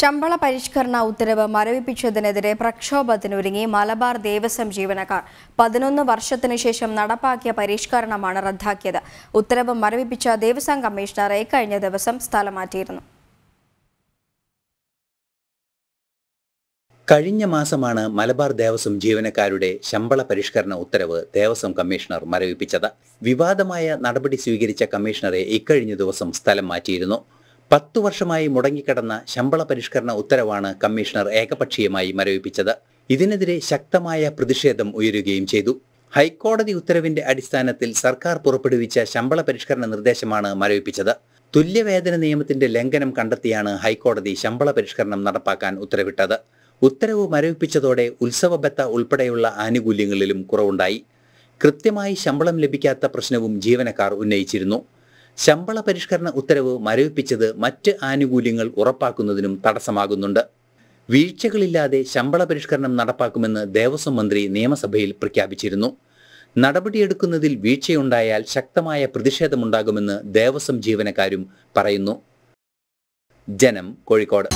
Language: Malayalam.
ശമ്പള പരിഷ്കരണ ഉത്തരവ് മരവിപ്പിച്ചതിനെതിരെ പ്രക്ഷോഭത്തിനൊരുങ്ങി മലബാർ ദേവസ്വം ജീവനക്കാർ പതിനൊന്ന് വർഷത്തിനു ശേഷം നടപ്പാക്കിയ പരിഷ്കരണമാണ് റദ്ദാക്കിയത് ഉത്തരവ് മരവിപ്പിച്ച ദേവസ്വം കമ്മീഷണർ കഴിഞ്ഞ ദിവസം സ്ഥലം മാറ്റിയിരുന്നു കഴിഞ്ഞ മാസമാണ് മലബാർ ദേവസ്വം ജീവനക്കാരുടെ ശമ്പള പരിഷ്കരണ ഉത്തരവ് ദേവസ്വം കമ്മീഷണർ മരവിപ്പിച്ചത് വിവാദമായ നടപടി സ്വീകരിച്ച കമ്മീഷണറെ ഇക്കഴിഞ്ഞ ദിവസം സ്ഥലം മാറ്റിയിരുന്നു പത്തു വർഷമായി മുടങ്ങിക്കിടന്ന ശമ്പള പരിഷ്കരണ ഉത്തരവാണ് കമ്മീഷണർ ഏകപക്ഷീയമായി മരവിപ്പിച്ചത് ഇതിനെതിരെ ശക്തമായ പ്രതിഷേധം ഉയരുകയും ചെയ്തു ഹൈക്കോടതി ഉത്തരവിന്റെ അടിസ്ഥാനത്തിൽ സർക്കാർ പുറപ്പെടുവിച്ച ശമ്പള പരിഷ്കരണ നിർദ്ദേശമാണ് മരവിപ്പിച്ചത് തുല്യവേതന നിയമത്തിന്റെ ലംഘനം കണ്ടെത്തിയാണ് ഹൈക്കോടതി ശമ്പള പരിഷ്കരണം നടപ്പാക്കാൻ ഉത്തരവിട്ടത് ഉത്തരവ് മരവിപ്പിച്ചതോടെ ഉത്സവബത്ത ഉൾപ്പെടെയുള്ള ആനുകൂല്യങ്ങളിലും കുറവുണ്ടായി കൃത്യമായി ശമ്പളം ലഭിക്കാത്ത പ്രശ്നവും ജീവനക്കാർ ഉന്നയിച്ചിരുന്നു ശമ്പള പരിഷ്കരണ ഉത്തരവ് മരവിപ്പിച്ചത് മറ്റ് ആനുകൂല്യങ്ങൾ ഉറപ്പാക്കുന്നതിനും തടസ്സമാകുന്നുണ്ട് വീഴ്ചകളില്ലാതെ ശമ്പള പരിഷ്കരണം നടപ്പാക്കുമെന്ന് ദേവസ്വം മന്ത്രി നിയമസഭയിൽ പ്രഖ്യാപിച്ചിരുന്നു നടപടിയെടുക്കുന്നതിൽ വീഴ്ചയുണ്ടായാൽ ശക്തമായ പ്രതിഷേധമുണ്ടാകുമെന്ന് ദേവസ്വം ജീവനക്കാരും പറയുന്നു ജനം കോഴിക്കോട്